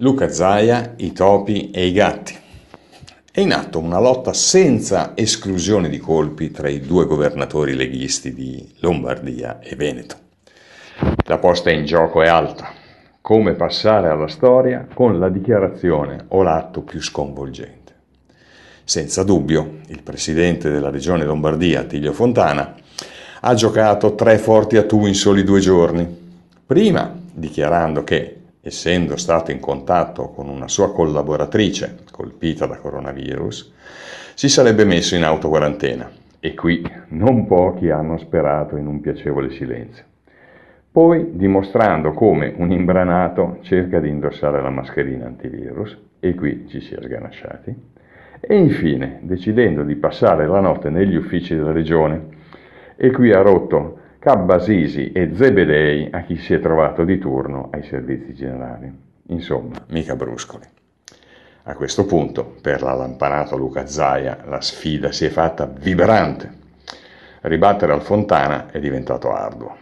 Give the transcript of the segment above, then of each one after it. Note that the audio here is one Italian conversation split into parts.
Luca Zaia, i topi e i gatti. È in atto una lotta senza esclusione di colpi tra i due governatori leghisti di Lombardia e Veneto. La posta in gioco è alta, come passare alla storia con la dichiarazione o l'atto più sconvolgente. Senza dubbio, il presidente della regione Lombardia, Tiglio Fontana, ha giocato tre forti a tu in soli due giorni. Prima dichiarando che essendo stato in contatto con una sua collaboratrice colpita da coronavirus, si sarebbe messo in autoquarantena. E qui non pochi hanno sperato in un piacevole silenzio. Poi, dimostrando come un imbranato cerca di indossare la mascherina antivirus, e qui ci si è sganasciati, e infine decidendo di passare la notte negli uffici della regione, e qui ha rotto Cabba e Zebedei a chi si è trovato di turno ai servizi generali. Insomma, mica bruscoli. A questo punto, per la lampanata Luca Zaia, la sfida si è fatta vibrante. Ribattere al Fontana è diventato arduo.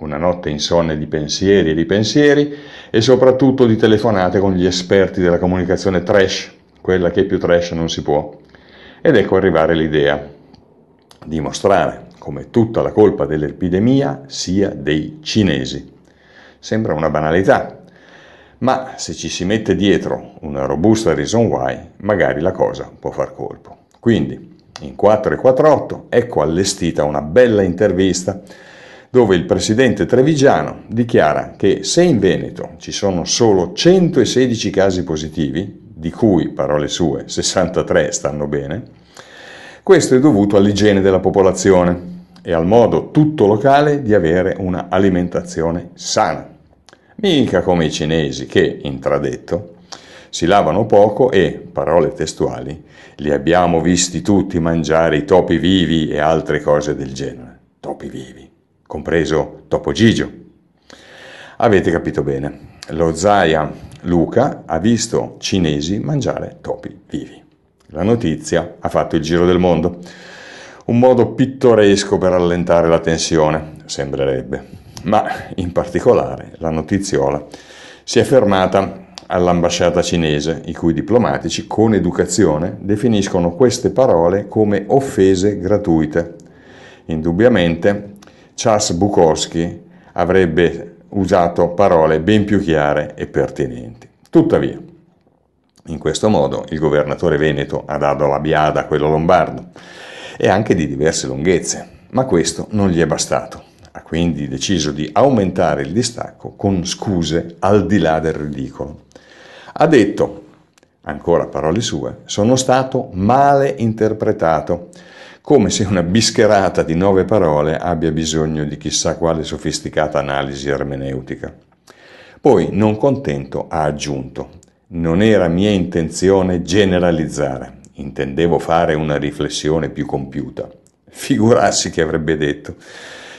Una notte insonne di pensieri e di pensieri e soprattutto di telefonate con gli esperti della comunicazione trash, quella che più trash non si può. Ed ecco arrivare l'idea di mostrare come tutta la colpa dell'epidemia sia dei cinesi. Sembra una banalità, ma se ci si mette dietro una robusta reason why, magari la cosa può far colpo. Quindi, in 4 e 48, ecco allestita una bella intervista dove il presidente Trevigiano dichiara che se in Veneto ci sono solo 116 casi positivi, di cui, parole sue, 63 stanno bene, questo è dovuto all'igiene della popolazione, e al modo tutto locale di avere una alimentazione sana. Mica come i cinesi che, intradetto, si lavano poco e, parole testuali, li abbiamo visti tutti mangiare i topi vivi e altre cose del genere. Topi vivi, compreso Topo Gigio. Avete capito bene, lo Zaia Luca ha visto cinesi mangiare topi vivi. La notizia ha fatto il giro del mondo. Un modo pittoresco per allentare la tensione, sembrerebbe. Ma in particolare la notiziola si è fermata all'ambasciata cinese, i cui diplomatici, con educazione, definiscono queste parole come offese gratuite. Indubbiamente Charles Bukowski avrebbe usato parole ben più chiare e pertinenti. Tuttavia, in questo modo il governatore veneto ha dato la biada a quello lombardo e anche di diverse lunghezze, ma questo non gli è bastato. Ha quindi deciso di aumentare il distacco con scuse al di là del ridicolo. Ha detto, ancora parole sue, sono stato male interpretato, come se una bischerata di nove parole abbia bisogno di chissà quale sofisticata analisi ermeneutica. Poi, non contento, ha aggiunto, non era mia intenzione generalizzare, intendevo fare una riflessione più compiuta. Figurarsi che avrebbe detto.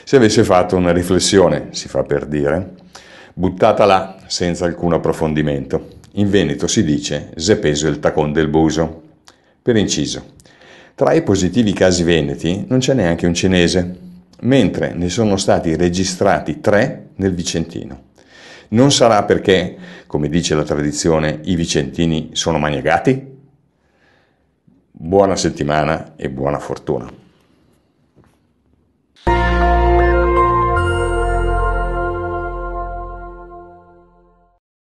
Se avesse fatto una riflessione, si fa per dire, buttata là senza alcun approfondimento. In Veneto si dice se peso il tacon del buso. Per inciso, tra i positivi casi veneti non c'è neanche un cinese, mentre ne sono stati registrati tre nel Vicentino. Non sarà perché, come dice la tradizione, i vicentini sono maniagati? Buona settimana e buona fortuna.